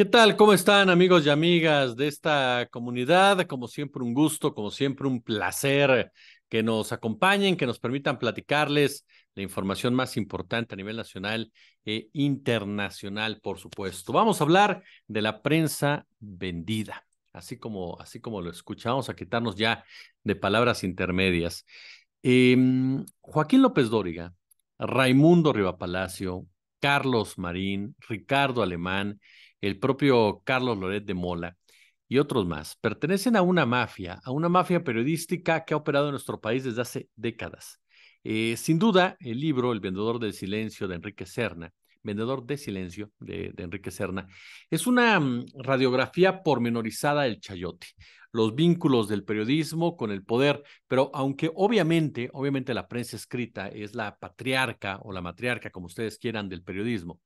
¿Qué tal? ¿Cómo están amigos y amigas de esta comunidad? Como siempre un gusto, como siempre un placer que nos acompañen, que nos permitan platicarles la información más importante a nivel nacional e internacional, por supuesto. Vamos a hablar de la prensa vendida, así como, así como lo escuchamos, a quitarnos ya de palabras intermedias. Em, Joaquín López Dóriga, Raimundo Rivapalacio, Carlos Marín, Ricardo Alemán el propio Carlos Loret de Mola y otros más, pertenecen a una mafia, a una mafia periodística que ha operado en nuestro país desde hace décadas. Eh, sin duda, el libro El vendedor del silencio de Enrique Serna, Vendedor de Silencio de, Enrique Serna, es una mm, radiografía pormenorizada del chayote, los vínculos del periodismo con el poder, pero aunque obviamente, obviamente la prensa escrita es la patriarca o la matriarca, como ustedes quieran, del periodismo,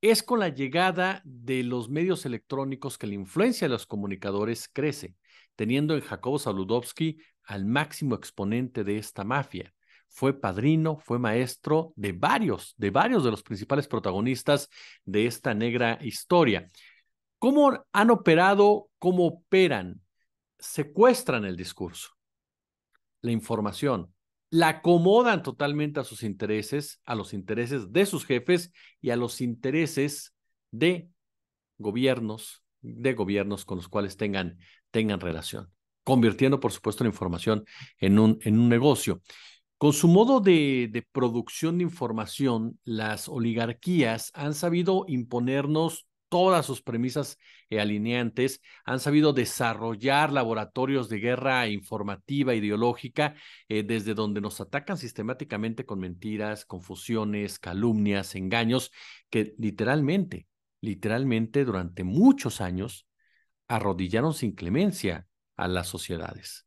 es con la llegada de los medios electrónicos que la influencia de los comunicadores crece, teniendo en Jacobo Saludowski al máximo exponente de esta mafia. Fue padrino, fue maestro de varios, de varios de los principales protagonistas de esta negra historia. ¿Cómo han operado? ¿Cómo operan? Secuestran el discurso, la información, la acomodan totalmente a sus intereses, a los intereses de sus jefes y a los intereses de gobiernos, de gobiernos con los cuales tengan, tengan relación, convirtiendo, por supuesto, la información en un, en un negocio. Con su modo de, de producción de información, las oligarquías han sabido imponernos todas sus premisas eh, alineantes, han sabido desarrollar laboratorios de guerra informativa, ideológica, eh, desde donde nos atacan sistemáticamente con mentiras, confusiones, calumnias, engaños, que literalmente, literalmente durante muchos años arrodillaron sin clemencia a las sociedades.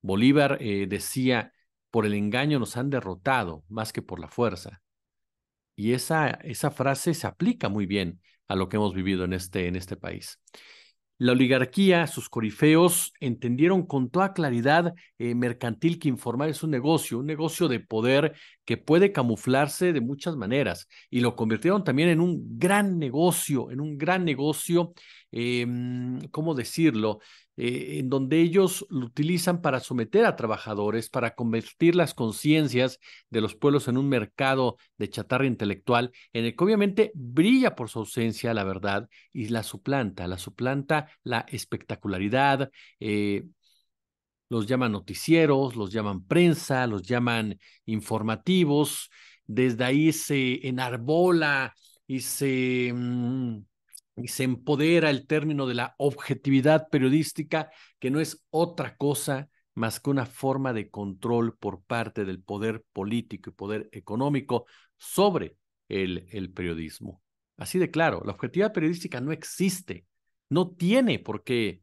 Bolívar eh, decía, por el engaño nos han derrotado más que por la fuerza. Y esa, esa frase se aplica muy bien a lo que hemos vivido en este, en este país. La oligarquía, sus corifeos, entendieron con toda claridad eh, mercantil que informar es un negocio, un negocio de poder que puede camuflarse de muchas maneras y lo convirtieron también en un gran negocio, en un gran negocio, em, ¿cómo decirlo? Eh, en donde ellos lo utilizan para someter a trabajadores, para convertir las conciencias de los pueblos en un mercado de chatarra intelectual, en el que obviamente brilla por su ausencia la verdad y la suplanta, la suplanta la espectacularidad, eh, los llaman noticieros, los llaman prensa, los llaman informativos, desde ahí se enarbola y se... Mm, y se empodera el término de la objetividad periodística, que no es otra cosa más que una forma de control por parte del poder político y poder económico sobre el, periodismo. Así de claro, la objetividad periodística no existe, no tiene por qué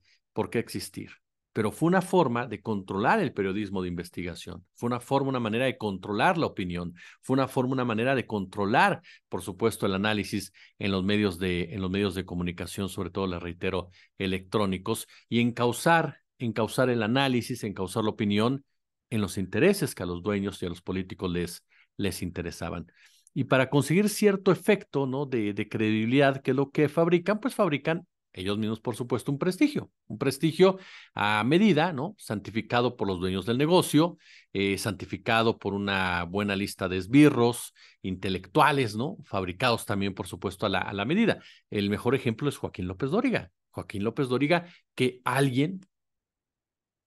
existir pero fue una forma de controlar el periodismo de investigación, fue una forma, una manera de controlar la opinión, fue una forma, una manera de controlar, por supuesto, el análisis en los medios de, en los medios de comunicación, sobre todo, les reitero, electrónicos, y encauzar, causar el análisis, encauzar la opinión en los intereses que a los dueños y a los políticos les, les interesaban. Y para conseguir cierto efecto ¿no? de, de credibilidad que es lo que fabrican, pues fabrican ellos mismos, por supuesto, un prestigio, un prestigio a medida, ¿no? Santificado por los dueños del negocio, eh, santificado por una buena lista de esbirros, intelectuales, ¿no? Fabricados también, por supuesto, a la, a la medida. El mejor ejemplo es Joaquín López Dóriga. Joaquín López Dóriga, que alguien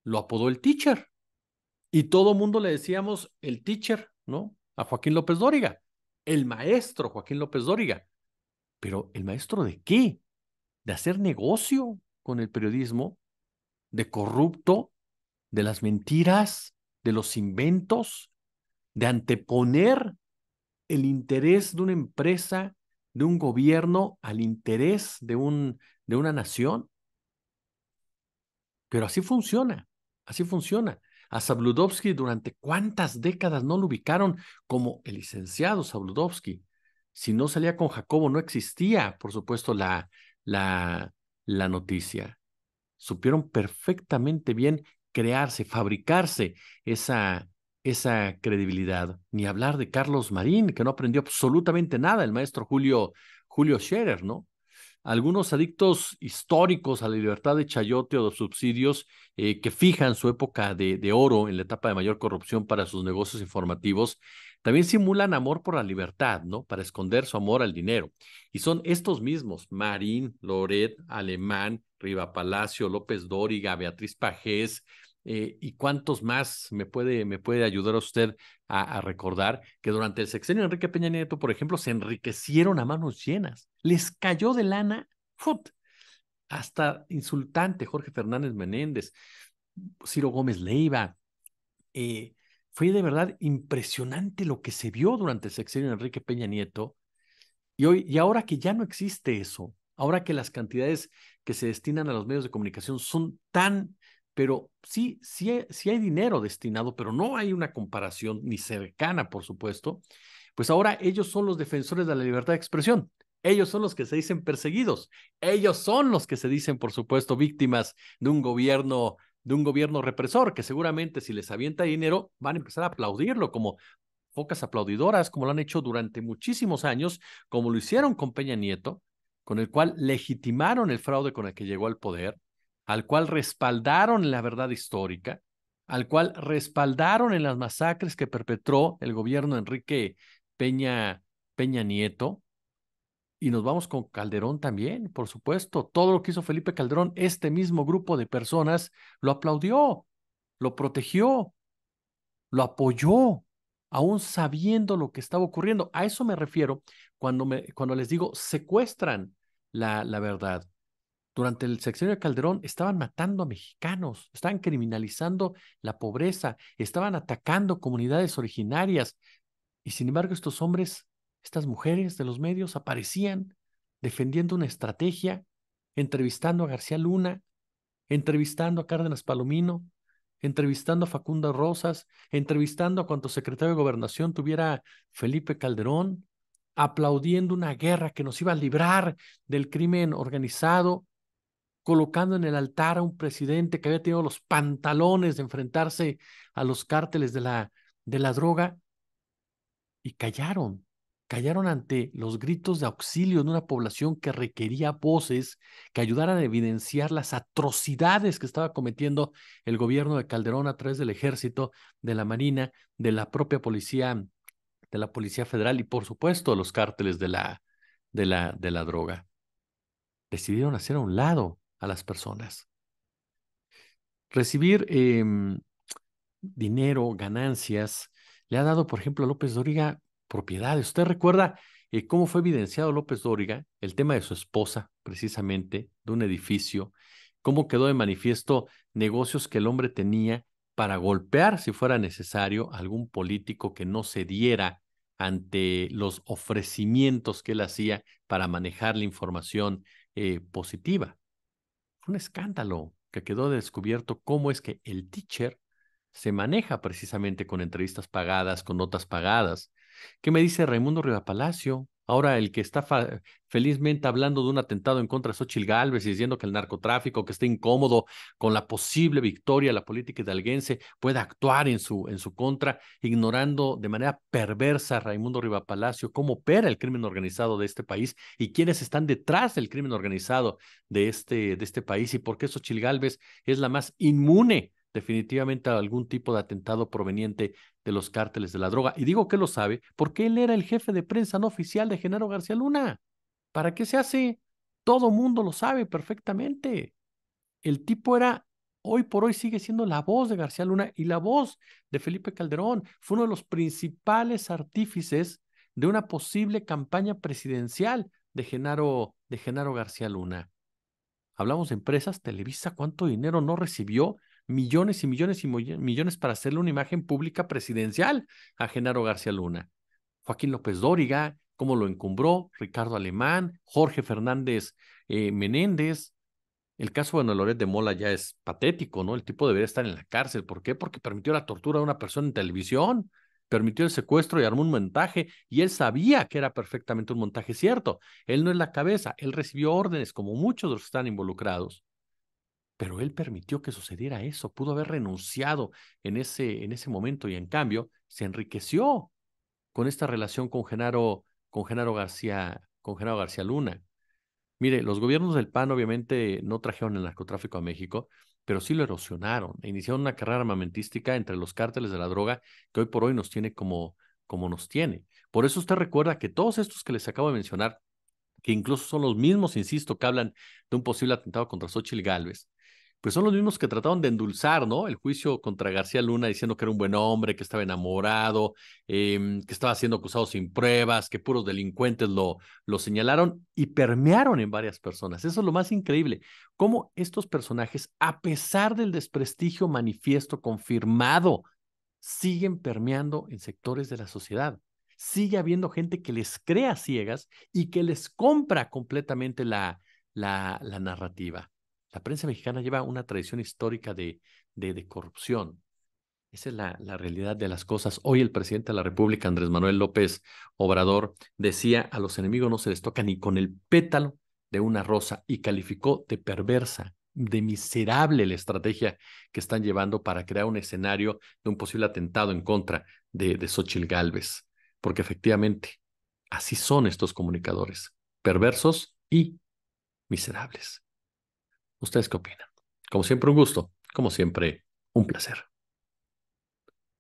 lo apodó el teacher. Y todo mundo le decíamos el teacher, ¿no? A Joaquín López Dóriga, el maestro Joaquín López Dóriga. Pero, ¿el maestro de qué? de hacer negocio con el periodismo, de corrupto, de las mentiras, de los inventos, de anteponer el interés de una empresa, de un gobierno, al interés de, un, de una nación. Pero así funciona, así funciona. A Sabludovsky durante cuántas décadas no lo ubicaron como el licenciado Sabludovsky. Si no salía con Jacobo, no existía, por supuesto, la, la, noticia. Supieron perfectamente bien crearse, fabricarse esa, esa credibilidad. Ni hablar de Carlos Marín, que no aprendió absolutamente nada, el maestro Julio, Julio Scherer, ¿no? Algunos adictos históricos a la libertad de chayote o de subsidios eh, que fijan su época de oro en la etapa de mayor corrupción para sus negocios informativos también simulan amor por la libertad, ¿no? Para esconder su amor al dinero. Y son estos mismos, Marín, Loret, Alemán, Riva Palacio, López Dóriga, Beatriz Pajés, eh, y cuántos más me puede, me puede ayudar a usted a, recordar que durante el sexenio Enrique Peña Nieto, por ejemplo, se enriquecieron a manos llenas, les cayó de lana, ¡fut! hasta insultante Jorge Fernández Menéndez, Ciro Gómez Leiva, eh, fue de verdad impresionante lo que se vio durante el sexenio de Enrique Peña Nieto. Y, hoy, y ahora que ya no existe eso, ahora que las cantidades que se destinan a los medios de comunicación son tan, pero sí, sí, sí hay dinero destinado, pero no hay una comparación ni cercana, por supuesto, pues ahora ellos son los defensores de la libertad de expresión. Ellos son los que se dicen perseguidos. Ellos son los que se dicen, por supuesto, víctimas de un gobierno de un gobierno represor, que seguramente si les avienta dinero van a empezar a aplaudirlo como pocas aplaudidoras, como lo han hecho durante muchísimos años, como lo hicieron con Peña Nieto, con el cual legitimaron el fraude con el que llegó al poder, al cual respaldaron la verdad histórica, al cual respaldaron en las masacres que perpetró el gobierno Enrique Peña, Peña Nieto, y nos vamos con Calderón también, por supuesto. Todo lo que hizo Felipe Calderón, este mismo grupo de personas lo aplaudió, lo protegió, lo apoyó, aún sabiendo lo que estaba ocurriendo. A eso me refiero cuando, me, cuando les digo secuestran la, la verdad. Durante el sexenio de Calderón estaban matando a mexicanos, estaban criminalizando la pobreza, estaban atacando comunidades originarias. Y sin embargo, estos hombres estas mujeres de los medios aparecían defendiendo una estrategia, entrevistando a García Luna, entrevistando a Cárdenas Palomino, entrevistando a Facunda Rosas, entrevistando a cuanto secretario de gobernación tuviera Felipe Calderón, aplaudiendo una guerra que nos iba a librar del crimen organizado, colocando en el altar a un presidente que había tenido los pantalones de enfrentarse a los cárteles de la, de la droga, y callaron callaron ante los gritos de auxilio de una población que requería voces que ayudaran a evidenciar las atrocidades que estaba cometiendo el gobierno de Calderón a través del ejército, de la Marina, de la propia policía, de la Policía Federal y por supuesto los cárteles de la, de la, de la droga. Decidieron hacer a un lado a las personas. Recibir em, dinero, ganancias, le ha dado, por ejemplo, a López Doriga propiedades. Usted recuerda eh, cómo fue evidenciado López Dóriga, el tema de su esposa, precisamente, de un edificio, cómo quedó de manifiesto negocios que el hombre tenía para golpear, si fuera necesario, algún político que no cediera ante los ofrecimientos que él hacía para manejar la información eh, positiva. un escándalo que quedó descubierto cómo es que el teacher se maneja precisamente con entrevistas pagadas, con notas pagadas, ¿Qué me dice Raimundo Riva Palacio? Ahora el que está felizmente hablando de un atentado en contra de sochil Gálvez y diciendo que el narcotráfico, que está incómodo con la posible victoria de la política hidalguense, pueda actuar en su, en su contra, ignorando de manera perversa a Raimundo Riva Palacio cómo opera el crimen organizado de este país y quiénes están detrás del crimen organizado de este, de este país y por qué Sochil Gálvez es la más inmune definitivamente algún tipo de atentado proveniente de los cárteles de la droga. Y digo que lo sabe porque él era el jefe de prensa no oficial de Genaro García Luna. ¿Para qué se hace? Todo mundo lo sabe perfectamente. El tipo era, hoy por hoy sigue siendo la voz de García Luna y la voz de Felipe Calderón. Fue uno de los principales artífices de una posible campaña presidencial de Genaro, de Genaro García Luna. Hablamos de empresas, Televisa, ¿cuánto dinero no recibió millones y millones y millones para hacerle una imagen pública presidencial a Genaro García Luna. Joaquín López Dóriga, cómo lo encumbró, Ricardo Alemán, Jorge Fernández eh, Menéndez. El caso de Loret de Mola ya es patético, ¿no? El tipo debería estar en la cárcel. ¿Por qué? Porque permitió la tortura de una persona en televisión, permitió el secuestro y armó un montaje, y él sabía que era perfectamente un montaje cierto. Él no es la cabeza, él recibió órdenes, como muchos de los que están involucrados pero él permitió que sucediera eso, pudo haber renunciado en ese, en ese momento y en cambio se enriqueció con esta relación con Genaro, con Genaro García, con Genaro García Luna. Mire, los gobiernos del PAN obviamente no trajeron el narcotráfico a México, pero sí lo erosionaron e iniciaron una carrera armamentística entre los cárteles de la droga que hoy por hoy nos tiene como, como nos tiene. Por eso usted recuerda que todos estos que les acabo de mencionar, que incluso son los mismos, insisto, que hablan de un posible atentado contra Xochitl Galvez, pues son los mismos que trataron de endulzar, ¿no? El juicio contra García Luna diciendo que era un buen hombre, que estaba enamorado, em, que estaba siendo acusado sin pruebas, que puros delincuentes lo, lo señalaron y permearon en varias personas. Eso es lo más increíble, cómo estos personajes, a pesar del desprestigio manifiesto confirmado, siguen permeando en sectores de la sociedad. Sigue habiendo gente que les crea ciegas y que les compra completamente la narrativa. La prensa mexicana lleva una tradición histórica de, corrupción. Esa es la, realidad de las cosas. Hoy el presidente de la República, Andrés Manuel López Obrador, decía a los enemigos no se les toca ni con el pétalo de una rosa y calificó de perversa, de miserable la estrategia que están llevando para crear un escenario de un posible atentado en contra de, de Galvez. Porque efectivamente, así son estos comunicadores, perversos y miserables. ¿Ustedes qué opinan? Como siempre, un gusto. Como siempre, un placer.